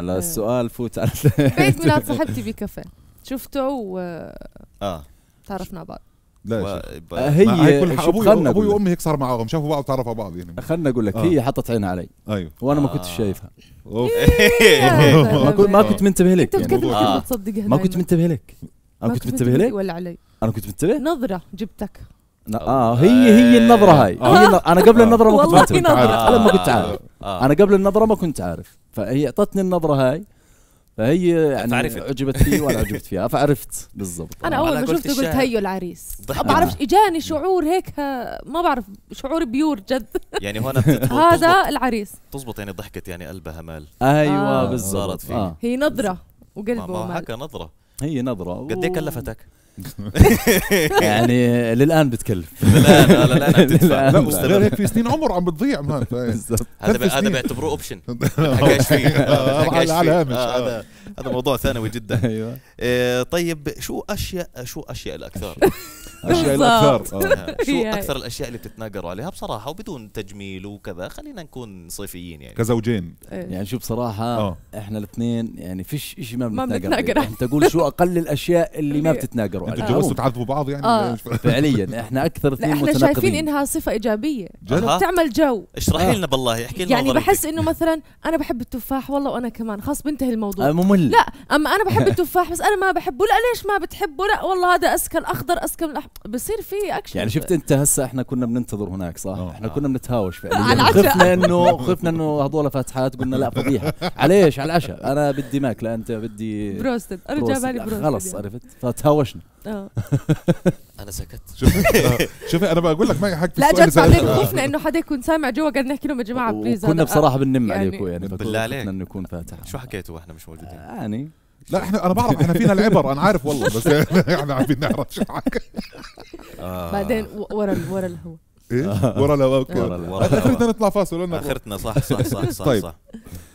هلا إيه. السؤال فوت على بيت ميلاد صاحبتي بكافيه شفته و اه تعرفنا بعض لا و... آه، هي خلنا ابوي وامي هيك صار معاهم شافوا بعض تعرفوا على بعض يعني خلنا اقول لك آه. هي حطت عينها علي ايوه وانا آه. ما كنت آه. شايفها ما كنت ما كنت منتبه لك انت يعني. آه. ما كنت منتبه لك انا كنت منتبه لك ولا علي انا كنت منتبه نظره جبتك اه هي هي إيه. النظره هاي هي انا قبل النظره ما كنت منتبه لما كنت عارف آه. انا قبل النظره ما كنت عارف فهي اعطتني النظره هاي فهي يعني فعرفت. عجبت فيه وانا عجبت فيها فعرفت بالضبط انا اول ما شفته قلت هيو العريس ما بعرفش اجاني شعور هيك ما بعرف شعور بيور جد يعني هون هذا العريس تزبط يعني ضحكت يعني قلبها مال ايوه آه بالضبط صارت فيه آه. هي نظره وقلبه ما, ما حكى نظره هي نظره قد ايه كلفتك؟ يعني للان بتكلف للان آه، للان عم تدفع لا غير هيك في سنين عمر عم بتضيع مان هذا هذا بيعتبروه اوبشن حكاش فيه على آه، آه، هذا هذا موضوع ثانوي جدا ايوه طيب شو اشياء شو اشياء الاكثر اشياء الاكثر شو اكثر الاشياء اللي بتتناقروا عليها بصراحه وبدون تجميل وكذا خلينا نكون صيفيين يعني كزوجين إيه. يعني شو بصراحه احنا الاثنين يعني فيش شيء ما بنتناقر انت قول شو اقل الاشياء اللي ما بتتناقروا انتوا جلستوا تعذبوا بعض يعني آه. فعليا احنا اكثر اثنين احنا شايفين انها صفه ايجابيه بتعمل جو اشرحي آه. لنا بالله احكي لنا يعني بحس انه مثلا انا بحب التفاح والله وانا كمان خاص بنتهي الموضوع آه، ممل لا اما انا بحب التفاح بس انا ما بحبه لا ليش ما بتحبه لا والله هذا اسكى الاخضر اسكى من الاحمر بصير في اكشن يعني شفت انت هسه احنا كنا بننتظر هناك صح أوه. احنا كنا بنتهاوش فعليا آه، خفنا انه خفنا انه هذول فاتحات قلنا لا فضيحه على ايش؟ على العشاء انا بدي ماك لا انت بدي بروستد انا جاي بروستد خلص يعني. عرفت فتهاوشنا آه. انا سكت شوفي آه، شوفي انا بقول لك ما حاجة لا جد بعدين خفنا انه حدا يكون سامع جوا قاعد نحكي لهم يا جماعه بليز كنا بصراحه بننم يعني عليكم يعني بالله عليك انه يكون فاتح شو حكيتوا واحنا مش موجودين؟ يعني لا احنا انا بعرف احنا فينا العبر انا عارف والله بس احنا عارفين نعرف شو حكى آه. بعدين ورا ورا الهواء ايش؟ ورا الهواء اخرتنا نطلع فاصل اخرتنا صح صح صح صح طيب